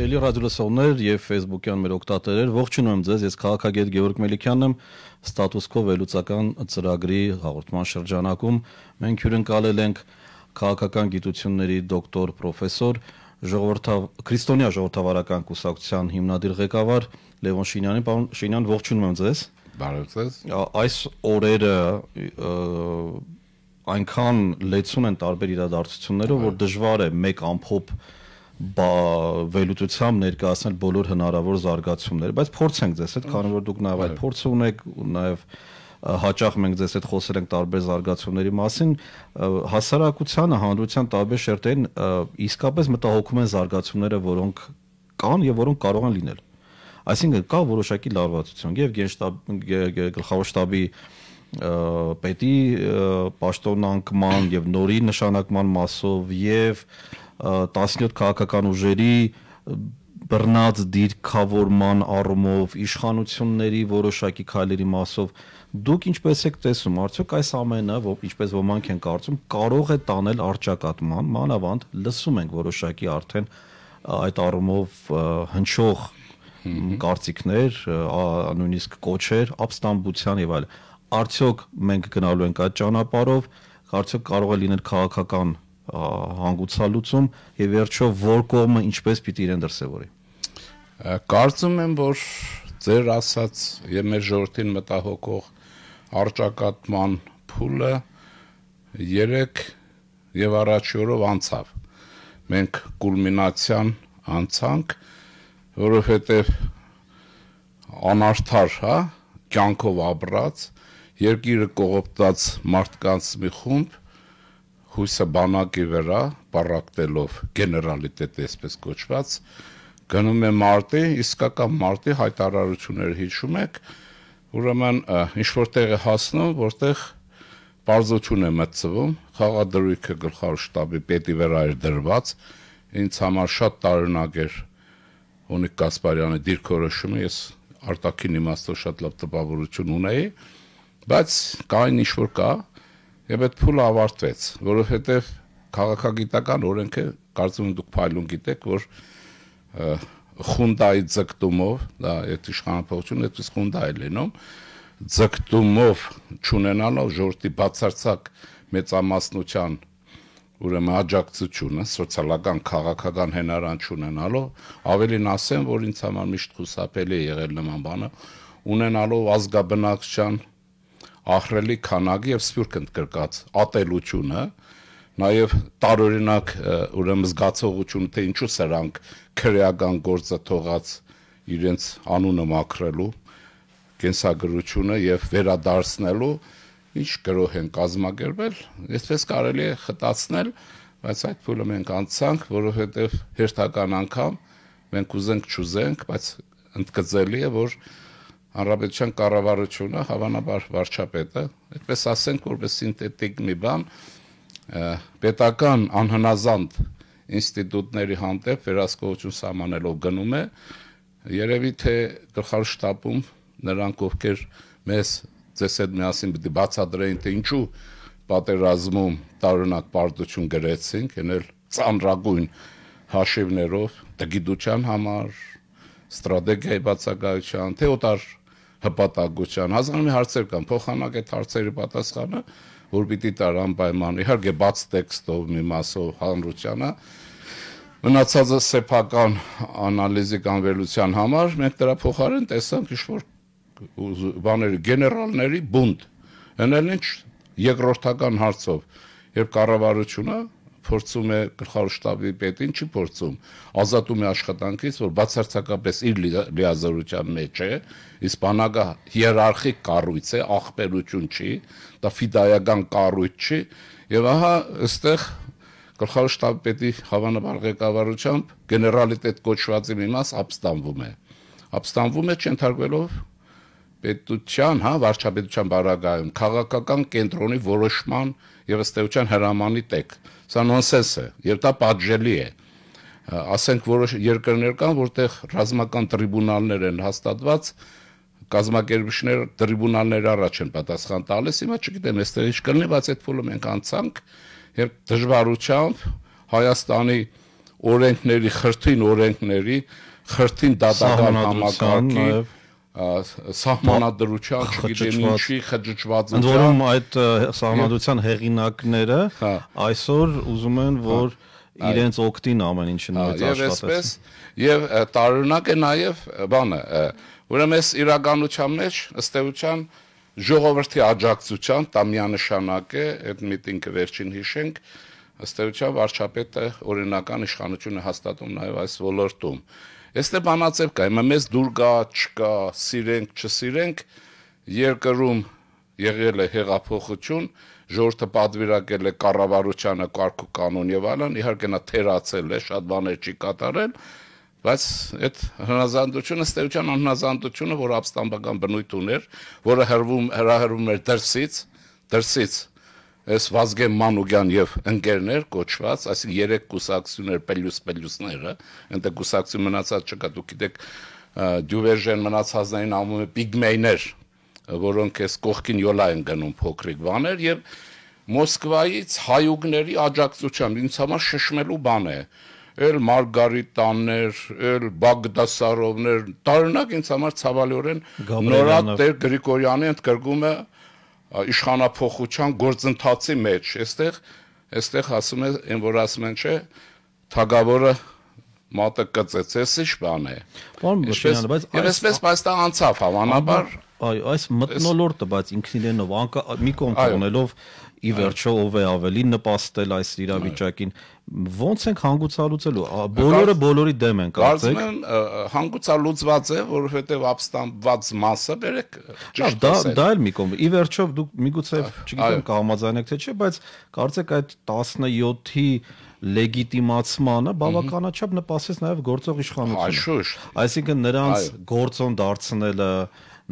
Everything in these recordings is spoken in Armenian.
Սիրելի ռադիոլսողներ եւ Facebook-յան մեր օգտատերեր, ողջունում ձեզ։ Ես քաղաքագետ Գևորգ Մելիքյանն եմ ստատուս քո վերլուծական ծրագրի հաղորդման շրջանակում։ Մենք հյուրընկալել ենք քաղաքական գիտությունների դոկտոր պրոֆեսոր ժողովրդավ Քրիստոնյա ժողովրդավարական կուսակցության հիմնադիր ղեկավար Լևոն Շինյանին, պարոն Շինյան, ողջունում եմ ձեզ։ Բարև ձեզ։ Այս օրերը այնքան լեցուն են տարբեր իրադարձություններով, որ դժվար է մեկ ամփոփ վելուծությամբ ներկայացնել բոլոր հնարավոր զարգացումները, բայց փորձ ենք ձեզ հետ, քանի որ դուք նաև այդ փորձը ունեք, նաև հաճախ մենք ձեզ հետ խոսել ենք տարբեր զարգացումների մասին, հասարակությանը, հանրության տարբեր շերտերին իսկապես մտահոգում են զարգացումները, որոնք կան եւ որոնք կարող են լինել։ Այսինքն կա որոշակի լարվածություն եւ գենշտաբ գլխավոր շտաբի պետի պաշտոնանկման եւ նորի նշանակման մասով եւ և, և 17 քաղաքական ուժերի բռնած դիրքավորման առումով, իշխանությունների որոշակի քայլերի մասով դուք ինչպես եք տեսում, արդյոք այս ամենը, ինչպես ոմանք են կարծում, կարող է տանել արճակատման, մանավանդ լսում ենք որոշակի արդեն այդ առումով հնչող կարծիքներ, նույնիսկ կոչեր, ապստամբության եւ այլ։ Արդյոք մենք գնալու ենք այդ ճանապարով, արդյոք կարող է լինել քաղաքական հանգուցալուծում եւ վերջո որ կողմը ինչպես պիտի իրեն դրսեւորի։ Կարծում եմ, որ ձեր ասած եւ մեր ժողովրդին մտահոգող արճակատման փուլը 3 եւ առաջ օրով անցավ։ Մենք կուլմինացիան անցանք, որովհետեւ անարթար, հա, կյանքով ապրած, երկիրը կողոպտած մարդկանց մի խումբ հույսը բանակի վրա պարակտելով գեներալիտետ այսպես կոչված գնում է մարտի, իսկական մարտի հայտարարությունները հիշում եք, ուրեմն ինչ որտեղ է հասնում, որտեղ բարձություն է մտցվում, խաղադրույքը գլխավոր շտաբի պետի վրա էր դրված, ինձ համար շատ տարօրինակ էր Օնիկ Կասպարյանի դիրքորոշումը, ես արտաքին իմաստով շատ լավ տպավորություն ունեի, բայց կային ինչ որ կա, Եվ այդ փուլը ավարտվեց, որովհետև քաղաքագիտական օրենքը, կարծում եմ դուք փայլուն գիտեք, որ խունդայի ձգտումով, դա այդ իշխանապողությունը այդպես խունդա է լինում, ձգտումով ճանենալով ժողովրդի բացարձակ մեծամասնության ուրեմն աջակցությունը, սոցիալական, քաղաքական հենարան ճանենալով, ավելին ասեմ, որ ինձ համար միշտ խուսափելի է եղել նման բանը, ունենալով ազգաբնակչության ահրելի քանակը եւ սփյուռք ընդգրկած ատելությունը նաև տարօրինակ ուրեմն զգացողություն թե ինչու սրանք քրեական գործը թողած իրենց անունը մաքրելու կենսագրությունը եւ վերադարձնելու ինչ գրող են կազմակերպել այսպես կարելի է խտացնել բայց այդ փուլը մենք անցանք որովհետեւ հերթական անգամ մենք ուզենք չուզենք բայց ընդգծելի է որ հանրապետության կառավարությունը, հավանաբար վարչապետը, այդպես ասենք, որպես սինթետիկ մի բան, պետական անհնազանդ ինստիտուտների հանդեպ վերահսկողություն սահմանելով գնում է, երևի թե գլխարշ շտապում նրանք, ովքեր մեզ ձեզ հետ միասին պիտի բացատրեին, թե ինչու պատերազմում տարօրինակ պարտություն գրեցինք, այն էլ ծանրագույն հաշիվներով, դգիտության համար, ստրատեգիայի բացակայության, թե օտար հպատակության։ Հազարամյա հարցեր կան, փոխանակ այդ հարցերի պատասխանը, որ պիտի տար անպայման, իհարկե բաց տեքստով մի մասով հանրությանը, մնացածը սեփական անալիզի կանվելության համար մենք դրա փոխարեն տեսանք ինչ-որ բաների գեներալների բունտ հնելինչ երկրորդական հարցով երբ կառավարությունը փորձում է գլխավոր շտաբի պետին չի փորձում ազատում է աշխատանքից որ բացարձակապես իր լիազորության մեջ է իսպանագա հիերարխիկ կառույց է ախպերություն չի դա ֆիդայական կառույց չի եւ ահա այստեղ գլխավոր շտաբի պետի հավանաբար ղեկավարությամբ գեներալիտետ կոչվածի մի մաս ապստամվում է ապստամվում է չընթարկվելով պետության, հա, վարչապետության բարագայում քաղաքական կենտրոնի որոշման եւ ըստեյության հրամանի տեք։ Սա նոնսենս է, եւ դա պատժելի է։ Ասենք որոշ երկրներ կան, որտեղ ռազմական տրիբունալներ են հաստատված, կազմակերպիչներ տրիբունալներ առաջ են պատասխան տալիս։ Հիմա չգիտեմ, այստեղ ինչ կլինի, բայց այդ փուլը մենք անցանք եւ դժվարությամբ Հայաստանի օրենքների, խրթին օրենքների, խրթին դատական համակարգի, նաև սահմանադրության, չգիտեմ ինչի խճճվածության։ Ընդ որում այդ սահմանադրության հեղինակները հա։ այսօր ուզում են, հա, որ իրենց օկտին ամեն ինչը հա, նորից աշխատեն։ Եվ այսպես, եւ տարօրինակ է նաեւ բանը, ուրեմն այս իրականության մեջ ըստ էության ժողովրդի աջակցության տամյանշանակ է այդ միտինգը վերջին հիշենք ըստ էության վարչապետը օրինական իշխանություն է հաստատում նաև այս ոլորտում։ Այստեղ բանացև կա, հիմա մեզ դուր գա, չկա, սիրենք, չսիրենք, երկրում եղել է հեղափոխություն, ժողովրդը պատվիրակել է կառավարությանը կարգ ու կանոն եւ այլն, իհարկե նա թերացել է, շատ բաներ չի կատարել, բայց այդ հնազանդությունը, ստեղծան հնազանդությունը, որ ապստամբական բնույթ ուներ, որը հրվում հրահրվում էր դրսից, դրսից այս Վազգեն Մանուկյան եւ ընկերներ կոչված, այսինքն երեք կուսակցություններ պելյուս պելյուսները, այնտեղ կուսակցություն մնացած չկա, դուք գիտեք, դյուվերժեն մնացածներին ամում է պիգմեյներ, որոնք էս կողքին յոլա են գնում փոքրիկ բաներ եւ Մոսկվայից հայուկների աջակցությամբ ինձ համար շշմելու բան է էլ Մարգարիտաններ, էլ Բագդասարովներ, տարնակ ինձ համար ցավալիորեն նորա Տեր Գրիգորյանի ընդ կրկումը իշխանապողության գործընթացի մեջ, այստեղ այստեղ ասում են, այն որ ասում են, չէ, թագավորը մատը կծեց, էս ի՞նչ բան է։ Պարոն Մարտիրյանը, բայց այս այսպես բայց դա անցավ հավանաբար։ Այո, այս մտնոլորտը, բայց ինքնին ենով մի կողմ թողնելով ի վերջո ով է ավելի նպաստել այս իրավիճակին ո՞նց ենք հանգուցալուծելու բոլորը բոլորի դեմ են կարծեք կարծում եմ հանգուցալուծված է որովհետև ապստամբված մասը բերեք ճիշտ դա դա էլ մի կողմ ի վերջո դուք միգուցե չգիտեմ կհամաձայնեք թե չէ բայց կարծեք այդ 17-ի լեգիտիմացմանը բավականաչափ նպաստեց նաև գործող իշխանությունը այսինքն նրանց գործոն դարձնելը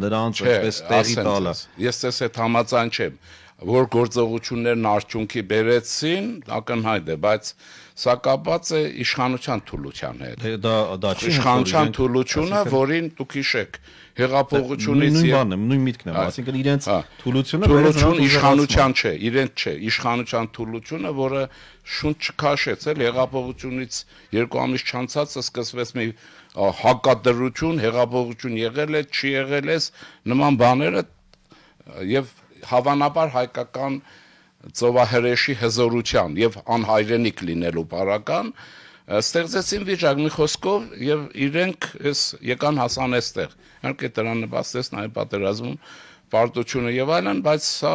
նրանց այդպես տեղի տալը ես ես այդ համաձայն չեմ որ գործողություններն արդյունքի բերեցին, ակնհայտ է, բայց սա կապված է իշխանության թուլության հետ։ Դե դա դա չի իշխանության թուլությունը, որին դուք հիշեք, հեղափոխությունից դե, նույն բանն է, նույն միտքն է, այսինքն իրենց հա, թուլությունը թուլություն իշխանության չէ, իրենց չէ, իշխանության թուլությունը, որը շունչ չքաշեց, էլ հեղափոխությունից երկու ամիս չանցածը սկսվեց մի հակադրություն, հեղափոխություն եղել է, չի եղել է, նման բաները եւ հավանաբար հայկական ծովահրեշի հզորության եւ անհայրենիք լինելու պարական ստեղծեցին վիճակ մի խոսքով եւ իրենք էս եկան հասան այստեղ։ Իհարկե դրան նպաստեց նաեւ պատերազմում պարտությունը եւ այլն, բայց սա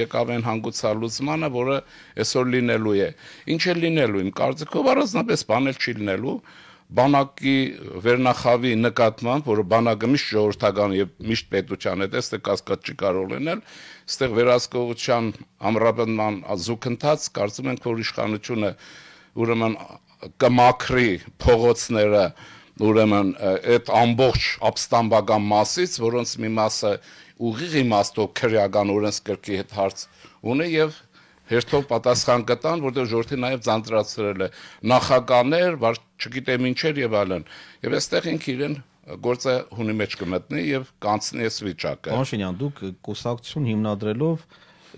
եկավ այն հանգուցալուծմանը, որը այսօր լինելու է։ Ինչ է լինելու իմ կարծիքով առանձնապես բանել չի լինելու, բանակի վերնախավի նկատմամբ, որը բանակը միշտ ժողովրդական եւ միշտ պետության հետ էստեղ կասկած չի կարող լինել, այստեղ վերահսկողության ամրապնդման զուգընթաց կարծում ենք, որ իշխանությունը ուրեմն կմաքրի փողոցները ուրեմն այդ ամբողջ ապստամբական մասից, որոնց մի մասը ուղիղ իմաստով քրեական օրենսգրքի հետ հարց ունի եւ և հերթով պատասխան կտան, որտեղ ժողովրդը նաև ձանձրացրել է նախականներ, վար չգիտեմ ինչեր եւ այլն։ Եվ այստեղ ինք իրեն գործը հունի մեջ կմտնի եւ կանցնի այս վիճակը։ Պաշինյան, դուք կուսակցություն հիմնադրելով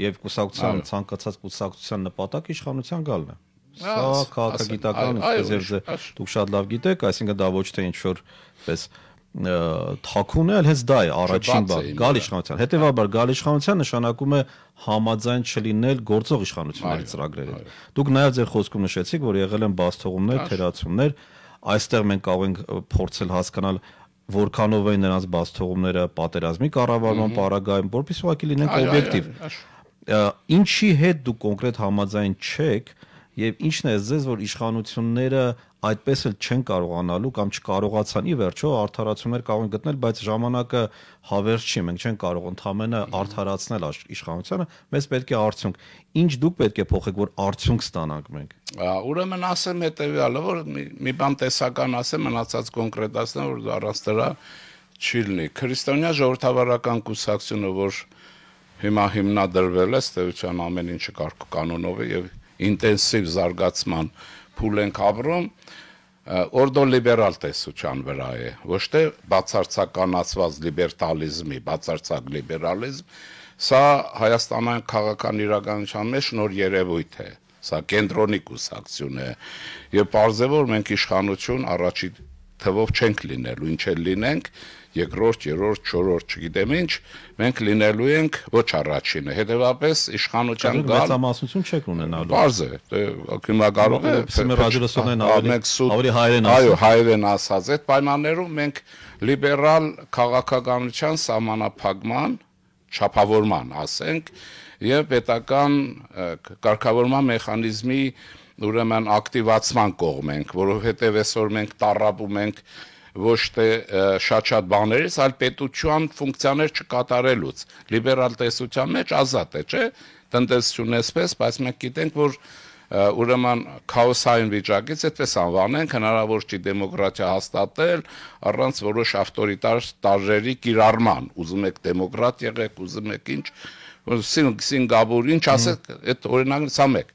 եւ կուսակցության ցանկացած կուսակցության նպատակ իշխանության գալն է։ Սա քաղաքագիտական, ինչպես դուք շատ լավ գիտեք, այսինքն դա ոչ թե ինչ որ պես թակուն է, այլ հենց դա է առաջին բան՝ գալ իշխանության։ Հետևաբար գալ իշխանության նշանակում է համաձայն չլինել գործող իշխանությունների ծրագրերին։ Դուք նաև ձեր խոսքում նշեցիք, որ եղել են բացթողումներ, հա։ թերացումներ, այստեղ մենք կարող ենք փորձել հասկանալ որքանով են նրանց բացթողումները պատերազմի կառավարման պարագայում, որպես ուղղակի լինենք օբյեկտիվ։ Ինչի հետ դու կոնկրետ համաձայն չեք եւ ինչն է ձեզ, որ իշխանությունները այդպես էլ չեն կարողանալու կամ չկարողացան ի վերջո արդարացումներ կարող են գտնել, բայց ժամանակը հավերժ չի, մենք չենք կարող ընդամենը արդարացնել իշխանությունը, մեզ պետք է արդյունք։ Ինչ դուք պետք է փոխեք, որ արդյունք ստանանք մենք։ Ուրեմն ասեմ հետեւյալը, որ մի բան տեսական ասեմ, մնացած կոնկրետ ասեմ, որ առանց դրա չի լինի։ Քրիստոնյա ժողովրդավարական կուսակցությունը, որ հիմա հիմնադրվել է, ստեղծան ամեն ինչը կարգ կանոնով եւ ինտենսիվ զարգացման փուլ ենք ապրում, օրդոլիբերալ տեսության վրա է, ոչ թե բացարձականացված լիբերտալիզմի, բացարձակ լիբերալիզմ, սա հայաստանային քաղաքական իրականության մեջ նոր երևույթ է, սա կենտրոնի կուսակցություն է, եւ parzևոր մենք իշխանություն առաջի թվով չենք լինելու, ինչ էլ լինենք, երկրորդ, երրորդ, չորրորդ, չգիտեմ ինչ, մենք լինելու ենք ոչ առաջինը։ Հետևաբար իշխանության գալ մեծամասնություն չեք ունենալու։ Պարզ է, դե, հիմա կարող է ռադիոսոնեն ավելի հայերեն ասած։ Այո, հայերեն ասած։ Այդ պայմաններում մենք լիբերալ քաղաքականության համանախապակման չափավորման, ասենք, եւ պետական կարգավորման մեխանիզմի ուրեմն ակտիվացման կողմ ենք, որովհետեւ այսօր մենք տարապում ենք ոչ թե շատ-շատ բաներից, այլ պետության ֆունկցիաներ չկատարելուց։ Լիբերալ տեսության մեջ ազատ է, չէ՞։ Տնտեսությունն էսպես, բայց մենք գիտենք, որ ուրեմն քաոսային վիճակից այդպես անվանենք հնարավոր չի դեմոկրատիա հաստատել առանց որոշ ավտորիտար տարժերի կիրառման ուզում եք դեմոկրատ եղեք ուզում եք ինչ Սինգապուր ինչ ասեք այդ օրինակն ցամեք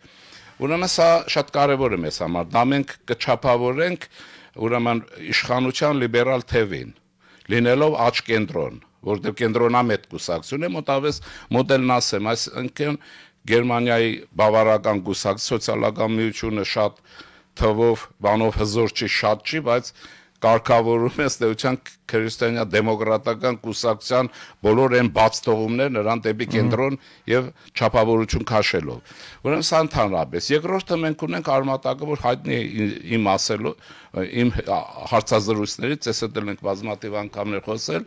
ուրեմն սա շատ կարևոր է մեզ համար դա մենք կչափավորենք ուրեմն իշխանության լիբերալ թևին, լինելով աճ կենտրոն, որտեղ դե կենտրոնամետ կուսակցությունը մոտավես մոդելն ասեմ, այսինքն Գերմանիայի բավարական գուսակ սոցիալական միությունը շատ թվով բանով հզոր չի, շատ չի, բայց կարգավորում է ստեղության քրիստոնյա դեմոկրատական կուսակցության բոլոր այն բաց թողումներ նրան դեպի կենտրոն եւ չափավորություն քաշելով։ Ուրեմն սա ընդհանրապես։ Երկրորդը մենք ունենք արմատակը, որ հայտնի իմ ասելու իմ հարցազրույցներից ես դեռ ենք բազմաթիվ անգամներ խոսել,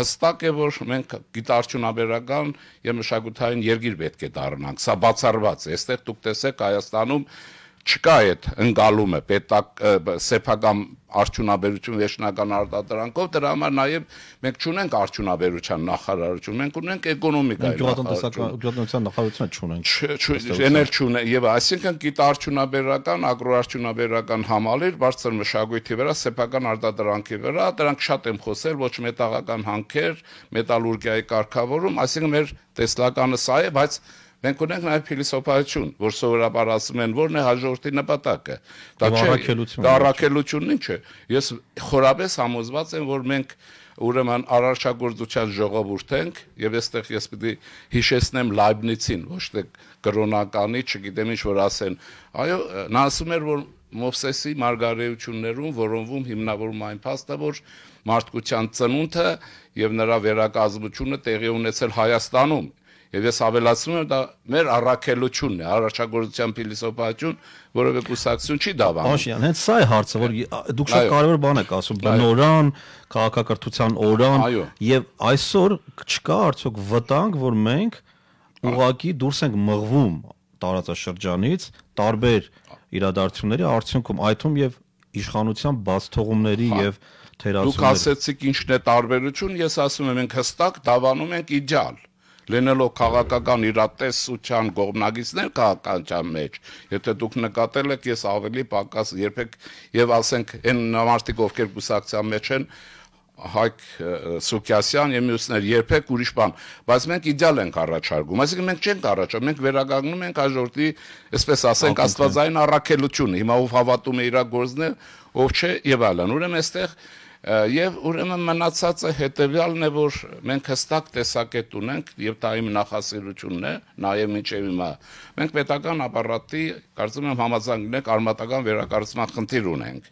հստակ է որ մենք գիտարչունաբերական եւ մշակութային երկիր պետք է դառնանք։ Սա բացառված է։ Այստեղ դուք տեսեք Հայաստանում չկա այդ ընկալումը պետակ սեփական արդյունաբերություն վերջնական արտադրանքով դրա համար նաև մենք չունենք արդյունաբերության նախարարություն մենք ունենք էկոնոմիկայի գյուղատնտեսական նախարարություն չունենք էներ չունեն եւ այսինքն գիտարդյունաբերական ագրոարդյունաբերական համալիր բարձր մշակույթի վրա սեփական արտադրանքի վրա դրանք շատ եմ խոսել ոչ մետաղական հանքեր մետալուրգիայի կարգավորում այսինքն մեր տեսլականը սա է բայց Մենք ունենք նաև փիլիսոփայություն, որ սովորաբար ասում են, որն է հաջորդի նպատակը։ Դա չէ, դա առաքելությունն ինչ է։ Ես խորապես համոզված եմ, որ մենք ուրեմն արարչագործության ժողովուրդ ենք եւ այստեղ ես պիտի հիշեցնեմ Լայբնիցին, ոչ թե կրոնականի, չգիտեմ ինչ որ ասեն։ Այո, նա ասում էր, որ Մովսեսի մարգարեություններում որոնվում հիմնավորում այն փաստը, որ մարդկության ծնունդը եւ նրա վերակազմությունը տեղի ունեցել Հայաստանում Եվ ես ավելացնում եմ, դա մեր առաքելությունն է, առաջագործության փիլիսոփայություն, որովե կուսակցություն չի դավանում։ Աշյան, հենց սա է հարցը, որ դուք շատ կարևոր բան եք ասում, բնորան, քաղաքակրթության օրան, եւ այսօր չկա արդյոք վտանգ, որ մենք ուղակի դուրս ենք մղվում տարածաշրջանից տարբեր իրադարձությունների արդյունքում այդում եւ իշխանության բաց թողումների հա։ եւ թերացումների Դուք ասեցիք ինչն է տարբերություն, ես ասում եմ մենք հստակ դավանում ենք իդեալ լինելով քաղաքական իրատեսության գողմնագիցներ քաղաքականության մեջ, եթե դուք նկատել եք, ես ավելի պակաս երբեք եւ ասենք այն մարդիկ, ովքեր գուսակցության մեջ են, Հայկ Սուկյասյան եւ մյուսներ երբեք ուրիշ բան, բայց մենք իդեալ ենք առաջարկում, այսինքն մենք չենք առաջարկում, մենք վերականգնում ենք հաջորդի, այսպես ասենք, աստվածային առաքելությունը, հիմա ով հավատում է իր գործն է, ով չէ եւ այլն։ Ուրեմն այստեղ Եվ ուրեմն մնացածը հետեւյալն է, որ մենք հստակ տեսակետ ունենք եւ դա իմ նախասիրությունն է, նաեւ ինչեւ հիմա։ Մենք պետական ապարատի, կարծում եմ համազանգնենք արմատական վերակառուցման խնդիր ունենք։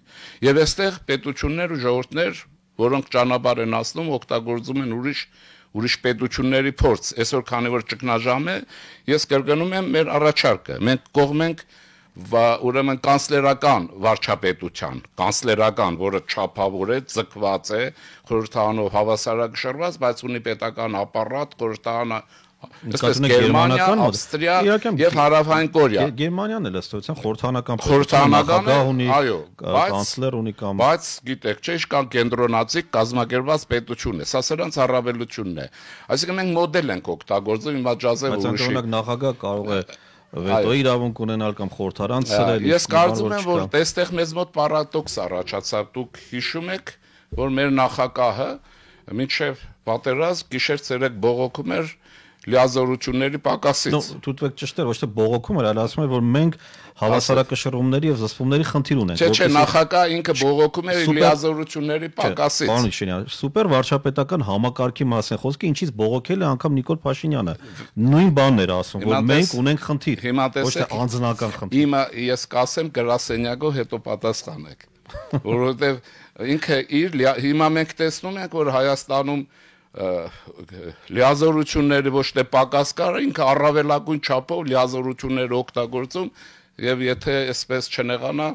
Եվ այստեղ պետություններ ու ժողովուրդներ, որոնք ճանապարհ են ասնում, օգտագործում են ուրիշ ուրիշ պետությունների փորձ։ Այսօր քանի որ ճգնաժամ է, ես կրկնում եմ մեր առաջարկը։ Մենք կողմենք մենք ուրեմն կանսլերական վարչապետության, կանսլերական, որը չափավոր է, ձգված է, խորհրդանով հավասարակշռված, բայց ունի պետական ապարատ, խորհրդանը Նկատում եք Գերմանիան, Ավստրիա եւ Հարավային Կորեա։ Գերմանիան էլ ըստ էության խորհրդանական խորհրդանական ունի, այո, կանսլեր ունի կամ Բայց գիտեք, չէ, կան կենտրոնացիկ կազմակերպված պետություն է։ Սա սրանց առավելությունն է։ Այսինքն մենք մոդել ենք օգտագործում իմաճազե ուրիշի։ Բայց ընդհանրապես նախագահ կարող է վետո իրավունք ունենալ կամ խորհրդարան ցրել։ Ես կարծում եմ, որ այստեղ մեզ մոտ պարադոքս առաջացավ։ Դուք հիշում եք, որ մեր նախակահը մինչև պատերազմ գիշեր ցերեկ բողոքում էր լիազորությունների պակասից։ Նո, դուք ճշտ է, ոչ թե բողոքում էր, այլ ասում է, որ մենք հավասարակշռումների եւ զսպումների խնդիր ունենք։ Չէ, չէ, նախագահ ինքը բողոքում էր լիազորությունների պակասից։ Պարոն Շինյան, սուպեր վարչապետական համակարգի մասին խոսքը, ինչից բողոքել է անգամ Նիկոլ Փաշինյանը։ Նույն բանն էր ասում, որ մենք ունենք խնդիր, ոչ թե անձնական խնդիր։ Հիմա ես կասեմ գրասենյակով հետո պատասխանեք, որովհետեւ ինքը իր հիմա մենք տեսնում ենք, որ Հայաստանում լիազորությունները ոչ թե պակաս կար, ինքը առավելագույն չափով լիազորությունները օգտագործում եւ եթե այսպես չնեղանա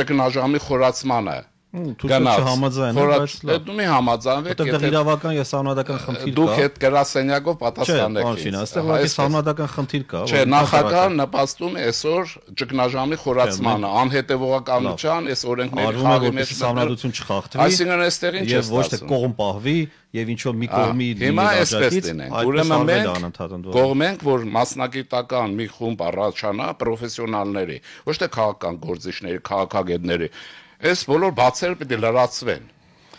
ճգնաժամի խորացմանը Գնաց։ Խորած դու մի համաձայնվեք, եթե իրավական եւ սանուդական խնդիր կա։ Դուք այդ գրասենյակով պատասխանեք։ Չէ, ոնց, այստեղ ուղղակի սանուդական խնդիր կա։ Չէ, նախագահը նպաստում է այսօր ճգնաժամի խորացմանը, անհետևողականության, այս օրենքների խաղի մեջ սանուդություն չխախտվի։ Այսինքն այստեղին չստացվում։ Եվ ոչ թե կողմ պահվի եւ ինչ որ մի կողմի հիմա այսպես դինենք ուրեմն մենք կողմենք որ մասնակիտական մի խումբ առաջանա պրոֆեսիոնալների ոչ թե քաղաքական գործիչների քաղաքագետների Այս բոլոր բացերը պետք է լրացվեն,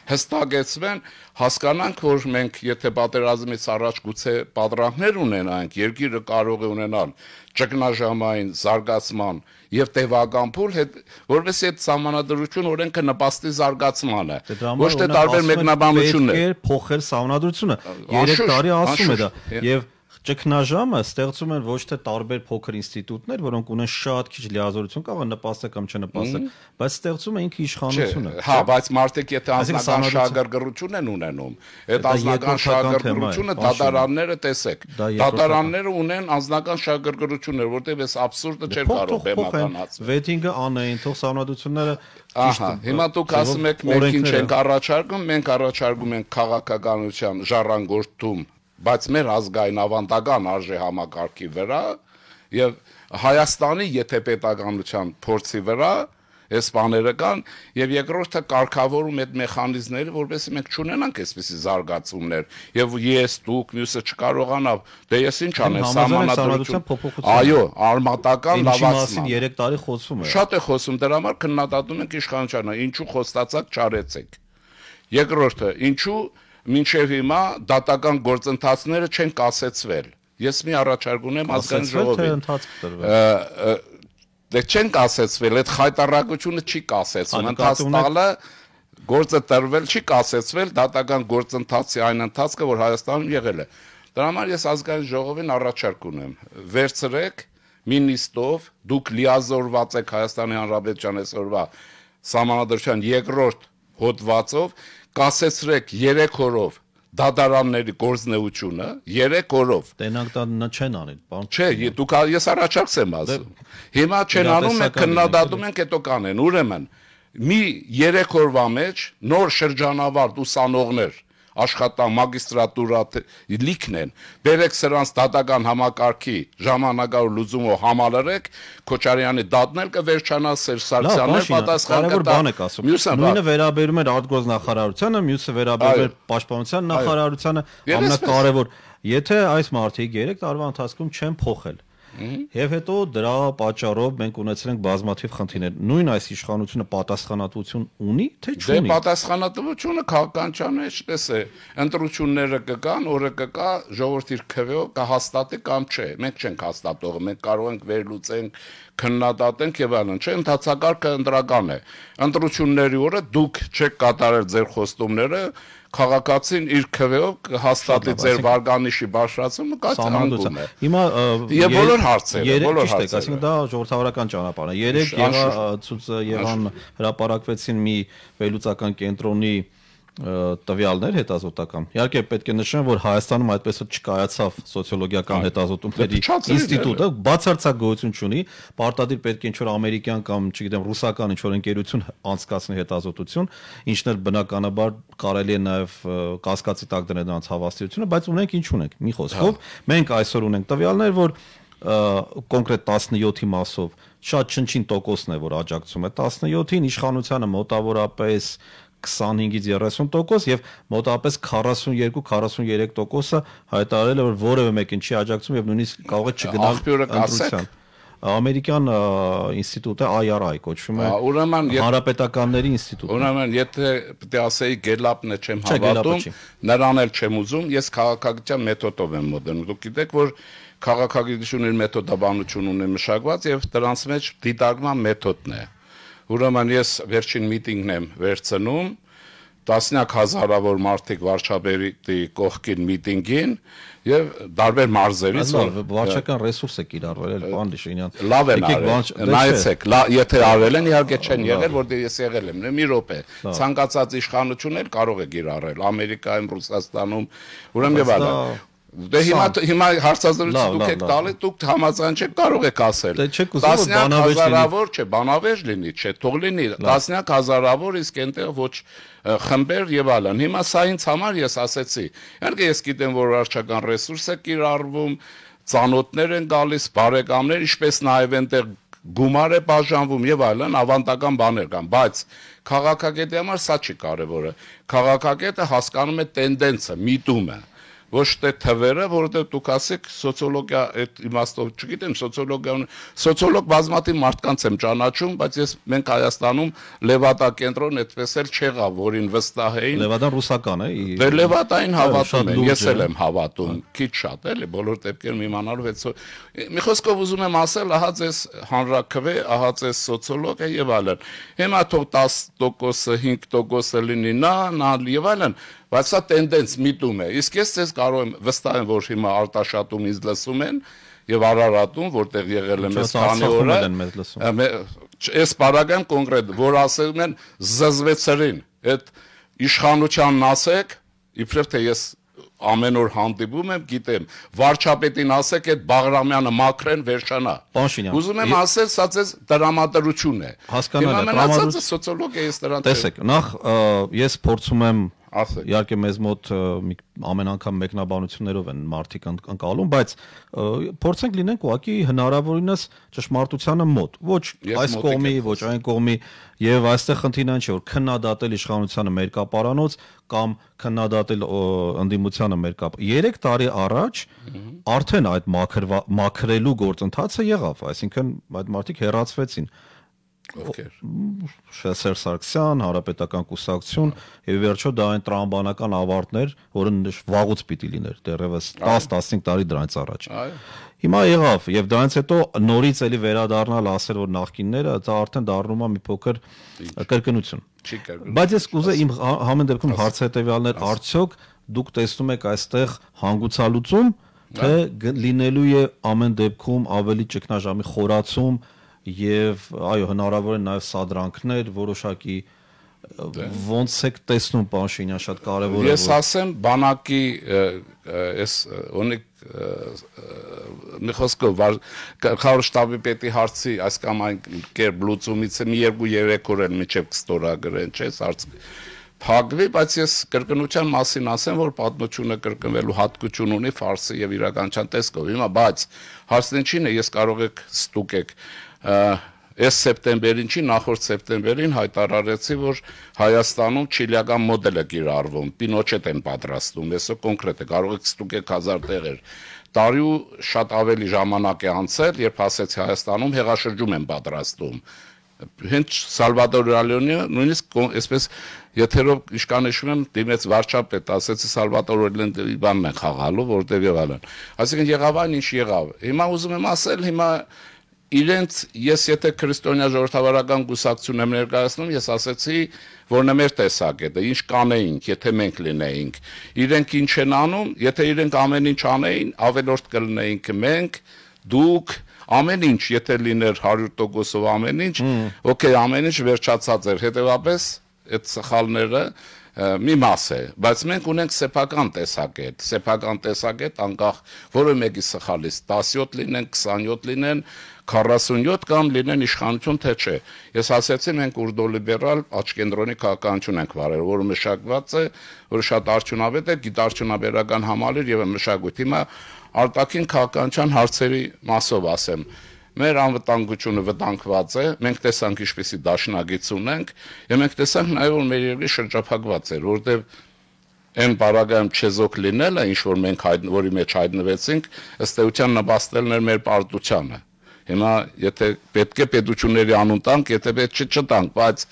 հստակեցվեն, հասկանանք, որ մենք եթե պատերազմից առաջ գուցե պատրանքներ ունենանք, երկիրը կարող է ունենալ ճգնաժամային զարգացման եւ տևական փուլ, հետ որովհետեւ այդ համանadrություն օրենքը նպաստի զարգացմանը, դե ոչ թե տարբեր մեկնաբանություններ։ Պետք է փոխել համանadrությունը։ 3 տարի ասում է դա եւ ճգնաժամը ստեղծում են ոչ թե տարբեր փոքր ինստիտուտներ, որոնք ունեն շատ քիչ լիազորություն, կարող են նպաստել կամ չնպաստել, բայց ստեղծում է ինքը իշխանությունը։ Հա, բայց մարդիկ եթե անձնական շահագրգռություն են ունենում, այդ անձնական շահագրգռությունը դատարանները տեսեք։ Դատարանները ունեն անձնական շահագրգռություններ, որտեղ էս абսուրդը չէր կարող բեմականացվել։ Վեթինգը անային, թող համանդությունները Ահա, հիմա դուք ասում եք մենք ինչ ենք առաջարկում, մենք առաջարկում ենք քաղաքականության ժառանգորդում բայց մեր ազգային ավանդական արժե համակարգի վրա եւ Հայաստանի եթե պետականության փորձի վրա այս բաները կան եւ երկրորդը կարգավորում այդ մեխանիզմները որովհետեւ մենք չունենանք այսպիսի զարգացումներ եւ ես դուք մյուսը չկարողանա դե ես ինչ անեմ համանadrություն այո արմատական լավացում մասին 3 տարի խոսում է շատ է խոսում դրա համար քննադատում ենք իշխանությանը ինչու խոստացած չարեցեք երկրորդը ինչու մինչև հիմա դատական գործընթացները չեն կասեցվել։ Ես մի առաջարկ ունեմ ազգային ժողովին։ Դե չեն կասեցվել, այդ խայտարակությունը չի կասեցում, ընդհանրապես գործը տրվել չի կասեցվել դատական գործընթացի այն ընթացքը, որ Հայաստանում եղել է։ Դրա համար ես ազգային ժողովին առաջարկ ունեմ։ Վերցրեք մինիստով, դուք լիազորված եք Հայաստանի Հանրապետության այսօրվա համանդրության երկրորդ հոդվածով կասեցրեք 3 օրով դադարանների գործնեությունը 3 օրով։ Տենանք տաննա չեն անել, բան։ Չէ, դուք ես առաջարկս եմ ասում։ դե, Հիմա չեն անում, մենք քննադատում ենք, հետո կանեն։ Ուրեմն մի 3 օրվա մեջ նոր շրջանավարտ ուսանողներ աշխատան մագիստրատուրա լիքն են բերեք սրանց դատական համակարգի ժամանակար լուծումը համալրեք Քոչարյանի դատնել կվերջանա Սերսարցյանը պատասխան կտա մյուսը նույնը վերաբերում էր արտգործնախարարությանը մյուսը վերաբերում էր պաշտպանության նախարարությանը ամենակարևոր եթե այս մարտիկ 3 տարվա ընթացքում չեն փոխել Եվ հետո դրա պատճառով մենք ունեցել ենք բազմաթիվ խնդիրներ։ Նույն այս իշխանությունը պատասխանատվություն ունի, թե դե չունի։ Դե պատասխանատվությունը քաղաքականության մեջ էս է։ Ընտրությունները կկան, օրը կկա, ժողովրդի քվեով կհաստատի կամ չէ։ Մենք չենք հաստատողը, մենք կարող ենք վերլուծենք, քննադատենք եւ այլն, չէ՞, ընդհանցակարգը ընդրական է։ Ընտրությունների օրը դուք չեք կատարել ձեր խոստումները, քաղաքացին իր քվեով կհաստատի ձեր վարկանիշի բարձրացումը կաց անգում է։ Հիմա եւ բոլոր հարցերը, բոլոր հարցերը։ Այսինքն դա ժողովրդավարական ճանապարհ է։ Երեք եղա ցույցը եղան հրապարակվեցին մի վերլուծական կենտրոնի տվյալներ հետազոտական։ Իհարկե պետք է նշեմ, որ Հայաստանում այդպես էլ չկայացավ սոցիոլոգիական հետազոտումների ինստիտուտը, բացարձակ գոյություն չունի, պարտադիր պետք է ինչ-որ ամերիկյան կամ, չգիտեմ, ռուսական ինչ-որ ընկերություն անցկացնի հետազոտություն, ինչն էլ բնականաբար կարելի է նաև կասկածի տակ դնել նրանց հավաստիությունը, բայց ունենք ինչ ունենք։ Մի խոսքով, հա։ մենք այսօր ունենք տվյալներ, որ կոնկրետ 17-ի մասով շատ շնչին տոկոսն է, որ աջակցում է 17-ին, իշխանությանը մոտավորապես 25-ից 30% եւ մոտավորապես 42-43%-ը հայտարարել է որ որևէ մեկին չի աջակցում եւ նույնիսկ կարող է չգնալ ընտրության։ Ամերիկյան ինստիտուտը IRI կոչվում է։ Ուրեմն Հանրապետականների ինստիտուտ։ Ուրեմն եթե պետք է ասեի գելապն է չեմ հավատում, նրան էլ չեմ ուզում, ես քաղաքագիտական մեթոդով եմ մոտենում։ Դուք գիտեք որ քաղաքագիտությունը իր մեթոդաբանություն ունի մշակված եւ դրանց մեջ դիտարկման մեթոդն է։ Ա, Ուրեմն ես վերջին միտինգն եմ վերցնում, տասնյակ հազարավոր մարդիկ Վարշավերի կողքին միտինգին եւ տարբեր մարզերից վարչական ռեսուրս է կիրառվել էլ Պանդիշինյան։ Լավ են արել։ դե Նայեցեք, եթե արել են իհարկե չեն եղել, որ ես եղել եմ, մի րոպե։ Ցանկացած իշխանություն էլ կարող է կիրառել Ամերիկայում, Ռուսաստանում, ուրեմն եւ այլն։ Դե հիմա հիմա հարցազրույցը դուք եք տալի, դուք համաձայն չեք կարող եք ասել։ Դե չեք ուզում բանավեճ լինի։ Հազարավոր չէ, բանավեճ լինի, չէ, թող լինի տասնյակ հազարավոր, իսկ այնտեղ ոչ խմբեր եւ այլն։ Հիմա սա ինձ համար ես ասեցի։ Իհարկե ես գիտեմ, որ վարչական ռեսուրս է կիրառվում, ծանոթներ են գալիս, բարեկամներ, ինչպես նաեւ այնտեղ գումար է բաժանվում եւ այլն ավանդական բաներ կան, բայց քաղաքագետի համար սա չի կարևորը։ Քաղաքագետը հասկանում է տենդենսը, միտումը ոչ թե թվերը, որովհետեւ դուք ասեք սոցիոլոգիա այդ իմաստով, չգիտեմ, սոցիոլոգիան, սոցիոլոգ բազմաթիվ մարդկանց եմ ճանաչում, բայց ես մենք Հայաստանում Լևատա կենտրոնն այդպես էլ չեղա, որին վստահեին։ Լևատան ռուսական է։ Դե Լևատային հավատում եմ, ես էլ եմ հավատում, քիչ շատ էլի, բոլոր դեպքերում իմանալով այդ մի խոսքով ուզում եմ ասել, ահա ձեզ հանրակվե, ահա ձեզ սոցիոլոգ է եւ այլն։ Հիմա թող 10%-ը, 5%-ը լինի նա, նա եւ այլն, բայց սա տենդենց միտում է։ Իսկ ես ցես կարող եմ վստահ եմ, որ հիմա արտաշատում ինձ լսում են եւ Արարատում, որտեղ եղել եմ ես քանի օրը։ Ես բարակայում կոնկրետ, որ ասում են զզվեցրին, այդ իշխանությանն ասեք, իբրև թե ես ամեն օր հանդիպում եմ, գիտեմ, վարչապետին ասեք այդ Բաղրամյանը մաքրեն վերջանա։ Ուզում եմ ասել, սա ձեզ դրամատրություն է։ Հասկանում եմ, դրամատրություն։ Հիմա մնացածը սոցիոլոգ է, ես դրան տեսեք։ Նախ ես փորձում եմ Ասեք։ Իհարկե մեզ մոտ ամեն անգամ մեկնաբանություններով են մարդիկ անցկալում, բայց փորձենք լինենք ուղղակի հնարավորինս ճշմարտությանը մոտ։ Ոչ այս կողմի, ոչ այն կողմի, եւ այստեղ խնդիրն այն չէ, որ քննադատել իշխանությունը մեր կապարանոց կամ քննադատել ընդդիմությանը մեր կապ։ 3 տարի առաջ արդեն այդ մաքրելու գործընթացը եղավ, այսինքն այդ մարդիկ հերացվեցին։ մա ովքեր Շեսեր Սարգսյան, Հարապետական կուսակցություն եւ վերջո դա այն տրամաբանական ավարտներ, որը վաղուց պիտի լիներ, դեռևս 10-15 տարի դրանից առաջ։ Այո։ Հիմա եղավ եւ դրանից հետո նորից էլի վերադառնալ ասել որ նախկինները դա արդեն դառնում է մի փոքր կրկնություն։ Չի կրկնում։ Բայց ես կուզեի իմ համեն դեպքում հարցը հետեւյալներ արդյոք դուք տեսնում եք այստեղ հանգուցալուծում թե լինելու է ամեն դեպքում ավելի ճգնաժամի խորացում, եւ այո հնարավոր են նաեւ սադրանքներ որոշակի դե։ ոնց եք տեսնում Պաշինյան շատ կարևոր է ես ասեմ բանակի այս ունիկ մի խոսքով քարոշ штаբի պետի հարցի այս կամ այն կերպ լուծումից մի երկու երեք օր են միջև կստորագրեն չէ հարց փակվի, բայց ես կրկնության մասին ասեմ, որ պատմությունը կրկնվելու հատկություն ունի ֆարսի եւ իրականության տեսքով։ Հիմա բայց հարցն ինչին է, ես կարող եք ստուկեք այս սեպտեմբերին չի, նախորդ սեպտեմբերին հայտարարեցի, որ Հայաստանում չիլիական մոդելը գիրառվում, պինոչետ են պատրաստում, հեսա կոնքրետ է, կարող եք ստուգեք 1000 տեղեր։ Տարի ու շատ ավելի ժամանակ է անցել, երբ ասեցի Հայաստանում հեղաշրջում են պատրաստում։ Հենց Սալվադոր Ռալյոնը նույնիսկ այսպես եթերով իշքան հիշում եմ դիմեց վարչապետ, ասեցի Սալվատոր Օրլենդի դե բանն են խաղալու, որտեղ եւ այլն։ Այսինքն եղավ այն ինչ եղավ։ Հիմա ուզում եմ ասել, հիմա իրենց ես եթե քրիստոնյա ժողովրդավարական գուսակցություն եմ ներկայացնում, ես ասացի, որ նա մեր տեսակ է, դա ինչ կանեինք, եթե մենք լինեինք։ Իրենք ինչ են անում, եթե իրենք ամեն ինչ անեին, ավելորդ կլինեինք մենք, դուք, ամեն ինչ, եթե լիներ 100%-ով ամեն ինչ, օքեյ, ամեն ինչ վերջացած էր, հետեւապես այդ սխալները մի մաս է, բայց մենք ունենք սեփական տեսակետ, սեփական տեսակետ անկախ որը մեկի սխալից 17 լինեն, 27 լինեն, 47 կամ լինեն իշխանություն թե չէ։ Ես ասացի մենք ուրդոլիբերալ աչքենտրոնի քաղաքականություն ենք վարել, որը մշակված է, որը շատ արդյունավետ է, գիտարդյունաբերական համալիր եւ մշակույթ։ Հիմա արտաքին քաղաքականության հարցերի մասով ասեմ մեր անվտանգությունը վտանգված է, մենք տեսանք ինչպեսի դաշնագից ունենք, եւ մենք տեսանք նաեւ որ մեր երկրի շրջափակված էր, որտեղ այն բարագայում չեզոք լինելը, ինչ որ մենք հայտ, որի մեջ հայտնվեցինք, ըստ էության նպաստելն էր մեր պարտությունը։ Հիմա եթե պետք է պետությունների անուն տանք, եթե պետք չէ չտանք, բայց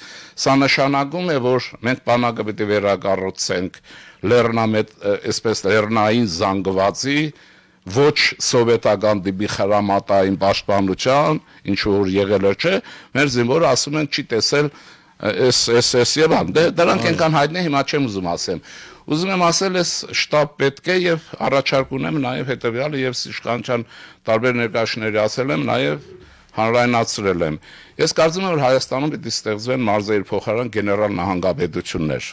սա նշանակում է, որ մենք բանակը պետք է վերակառուցենք լեռնամետ, այսպես լեռնային զանգվածի ոչ սովետական դիպի խրամատային պաշտպանության, ինչ որ եղել է, չէ, մեր զինվորը ասում են չի տեսել էս էս էս եւ ան դե, դրանք ենքան հայտնի հիմա չեմ ուզում ասեմ Ուզում եմ ասել, ես շտաբ պետք է եւ առաջարկ ունեմ նաեւ հետեւյալը եւ Սիշկանչյան տարբեր ներկայացիչների ասել եմ, նաեւ հանրայնացրել եմ։ Ես կարծում եմ, որ Հայաստանում պիտի ստեղծվեն մարզերի փոխարեն գեներալ նահանգապետություններ։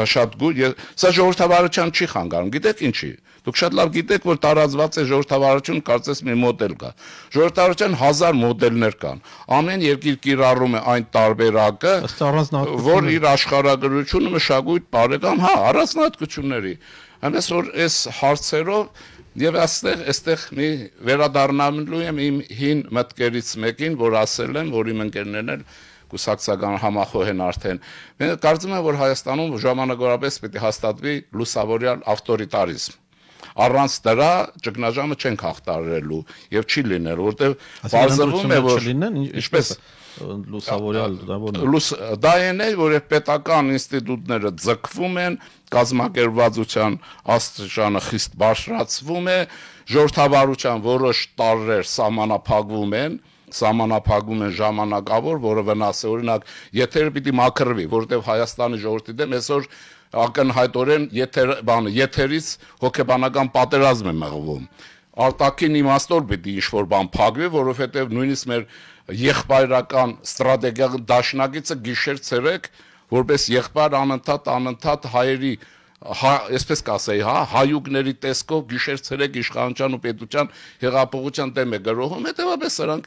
Դա շատ գուտ, սա ժողովրդավարության չի խանգարում։ Գիտեք ինչի՞։ Դուք շատ լավ գիտեք, որ տարածված է ժողովրդավարություն, կարծես մի մոդել կա։ Ժողովրդավարության 1000 մոդելներ կան։ Ամեն երկիր կիրառում է այն տարբերակը, որ իր աշխարհագրությունը մշակույթ բարեկամ, հա, առանձնահատկությունների։ Այնպես որ այս հարցերով Եվ աստեղ, այստեղ մի վերադառնալու եմ իմ հին մտքերից մեկին, որ ասել եմ, որ իմ ընկերներն են կուսակցական համախոհ են արդեն։ Մենք կարծում եմ, որ Հայաստանում ժամանակորապես պետք է հաստատվի լուսավորյալ ավտորիտարիզմ։ Առանց դրա ճգնաժամը չեն հաղթարելու եւ չի լինել, որտեվ բարձվում է որ ինչպես լուսավորյալ դա որն է լուս դա են է որ պետական ինստիտուտները ձգվում են կազմակերպվածության աստիճանը խիստ բարձրացվում է ժողովրդավարության որոշ տարրեր սահմանափակվում են սահմանափակում են ժամանակավոր, որը վնաս է, օրինակ, եթերը պիտի մաքրվի, որովհետև Հայաստանի ժողովրդի դեմ այսօր ակնհայտորեն եթեր բանը եթերից հոգեբանական պատերազմ է մղվում արտաքին իմաստով պիտի ինչ որ բան փակվի որովհետև նույնիսկ մեր եղբայրական ստրատեգիական դաշնակիցը գիշեր ցերեկ որպես եղբայր անընդհատ անընդհատ հայերի հա, այսպես կասեի, հա, հայուկների տեսքով գիշեր ցերեկ իշխանության ու պետության հեղափոխության դեմ է գրողում, հետեւաբար սրանք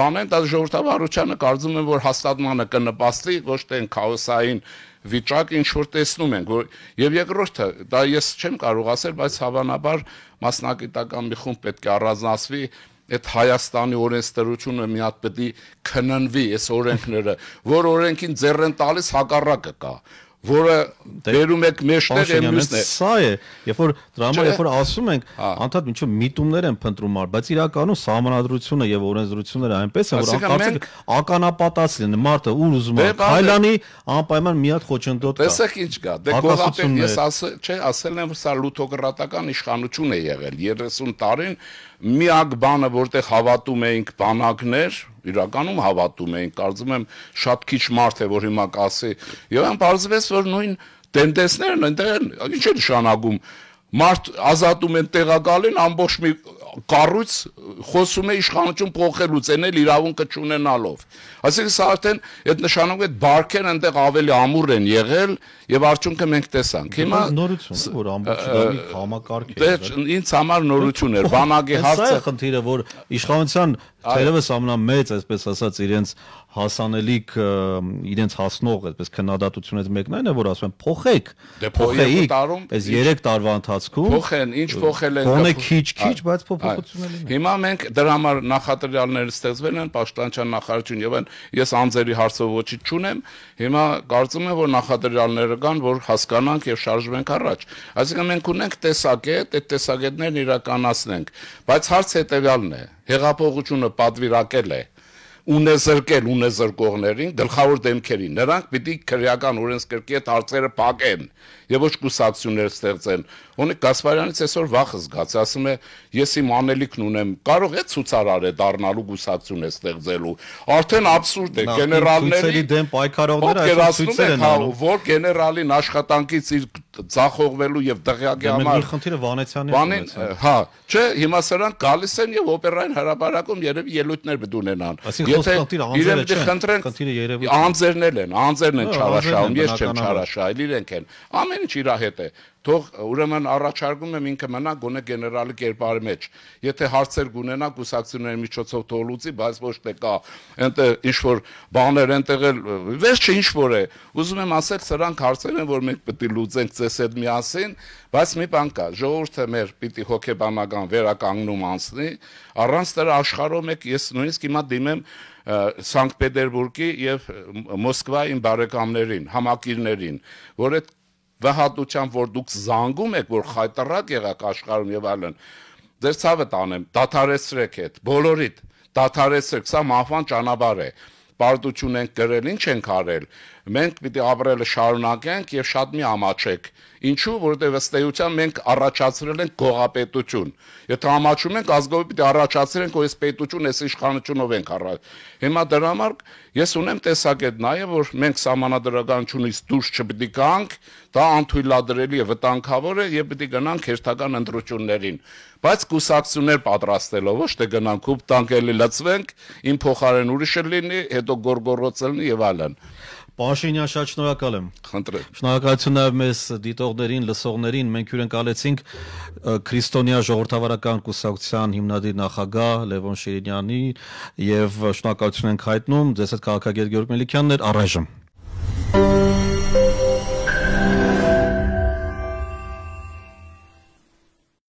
բանեն դա ժողովրդավարությունը կարծում են որ հաստատմանը կնպաստի ոչ թե քաոսային վիճակ ինչ որ տեսնում ենք, որ եւ երկրորդը, դա ես չեմ կարող ասել, բայց հավանաբար մասնակիտական մի խումբ պետք է առանձնացվի այդ Հայաստանի օրենսդրությունը մի հատ պետք է քննվի այս օրենքները, որ օրենքին ձեռ են տալիս հակառակը կա որը դե, վերում եք մեջներ եւ մյուսն է։ Սա է, երբ որ դրա համար երբ որ ասում ենք, հա։ անդադ ինչու միտումներ են փնտրում ար, բայց իրականում համանadrությունը եւ օրենսդրությունները այնպես են, որ անկարծեք ականապատած լինեն մարդը ուր ուզում է։ Թայլանի դե, անպայման մի հատ խոչընդոտ կա։ Տեսեք ինչ կա։ Դե գողապետ ես ասել, չէ, ասել եմ սա լուտոգրատական իշխանություն է եղել 30 տարին միակ բանը որտեղ հավատում էինք բանակներ իրականում հավատում էին, կարծում եմ շատ քիչ մարդ է, որ հիմա կասի, եւ այն բարձվեց, որ նույն տենդեսներն այնտեղ ինչ է նշանակում մարդ ազատում են տեղակալին ամբողջ մի կառույց խոսում է իշխանություն փոխելուց այն էլ իրավունքը չունենալով այսինքն սա արդեն այդ նշանակում է բարքեր այնտեղ ավելի ամուր են եղել եւ արդյունքը մենք տեսանք հիմա նորություն որ ամբողջ դրամի համակարգ է դա ինձ համար նորություն էր բանակի հարցը խնդիրը որ իշխանության Թերևս ամենամեծ, այսպես ասած, իրենց հասանելիք, իրենց հասնող, այսպես քննադատությունից մեկն այն է, որ ասում են փոխեք։ դե Փոխեիք։ Այս 3 տարվա ընթացքում փոխեն, ինչ փոխել են։ Գոնե քիչ-քիչ, բայց փոփոխություններ լինեն։ Հիմա մենք դրա համար նախատրյալներ ստեղծվել են, պաշտպանության նախարարություն եւ այն ես անձերի հարցով ոչինչ չունեմ։ Հիմա կարծում եմ, որ նախատրյալները կան, որ հասկանանք եւ շարժվենք առաջ։ Այսինքն մենք ունենք տեսակետ, այդ տեսակետներն իրականացնենք։ Բայց հարցը հետեւյալն է հեղափոխությունը պատվիրակել է ունեսրկել ունեսրկողներին, գլխավոր դեմքերին։ Նրանք պիտի քրեական օրենսգրքի հետ հարցերը փակեն եւ ոչ կուսակցություններ ստեղծեն։ Օրինակ Գասպարյանից այսօր վախը զգաց, ասում է, ես իմ անելիքն ունեմ, կարող է ցուցարարը դառնալու կուսակցություն է ստեղծելու։ Արդեն абսուրդ է գեներալների դեմ պայքարողները այսօր ցույցեր են հա, անում, որ գեներալին աշխատանքից իր ցախողվելու եւ դղյակի համար։ Մեր խնդիրը Վանեցյանն է։ Վանեն, հա, չէ, հիմա սրանք գալիս են եւ օպերային հրաբարակում երևի ելույթներ բդունենան։ Եթե իրենք դե խնդրեն, անձերն են, անձերն են չարաշահում, ես չեմ չարաշահել, իրենք են։ Ամեն ամեն ինչ իր հետ է։ Թող ուրեմն առաջարկում եմ ինքը մնա գոնե գեներալի կերպարի մեջ։ Եթե հարցեր կունենա գուսակցությունների միջոցով թող լուծի, բայց ոչ թե կա այնտեղ ինչ որ բաներ այնտեղ էլ վերջը ինչ որ է։ Ուզում եմ ասել, սրանք հարցեր են, որ մենք պետք է լուծենք ցես հետ միասին, բայց մի բան կա, ժողովուրդը մեր պիտի հոգեբանական վերականգնում անցնի, առանց դրա աշխարհում եք ես նույնիսկ հիմա դիմեմ Սանկտ Պետերբուրգի եւ Մոսկվայի բարեկամներին, համակիրներին, որ այդ վհատությամբ, որ դուք զանգում եք, որ խայտարակ եղաք աշխարհում եւ այլն, ձեր ցավը տանեմ, դաթարեցրեք այդ բոլորիդ, դաթարեցրեք, սա մահվան ճանապարհ է։ Պարտություն ենք գրել, ինչ ենք արել մենք պիտի ապրելը շարունակենք եւ շատ մի ամաչեք։ Ինչու՞, որովհետեւ ըստ էության մենք առաջացրել ենք գողապետություն։ Եթե ամաչում ենք, ազգով պիտի առաջացրենք, որ այս պետություն, այս իշխանությունով ենք առաջ։ Հիմա դրա համար ես ունեմ տեսակետ նաեւ, որ մենք համանadrականությունից դուրս չպիտի գանք, դա անթույլատրելի է, վտանգավոր է եւ պիտի գնանք հերթական ընտրություններին։ Բայց կուսակցություններ պատրաստելով ոչ թե գնանք ու տանկելի լծվենք, իմ փոխարեն ուրիշը լինի, հետո գորգորոցելն եւ այլն։ Պաշինյան շատ շնորհակալ եմ։ Խնդրեմ։ Շնորհակալություն նաև մեզ դիտողներին, լսողներին։ Մենք հյուրընկալեցինք Քրիստոնյա ժողովրդավարական կուսակցության հիմնադիր նախագահ Լևոն Շիրինյանի եւ շնորհակալություն ենք հայտնում ձեզ հետ քաղաքագետ Գեորգ Մելիքյանն էր առայժմ։ Thank you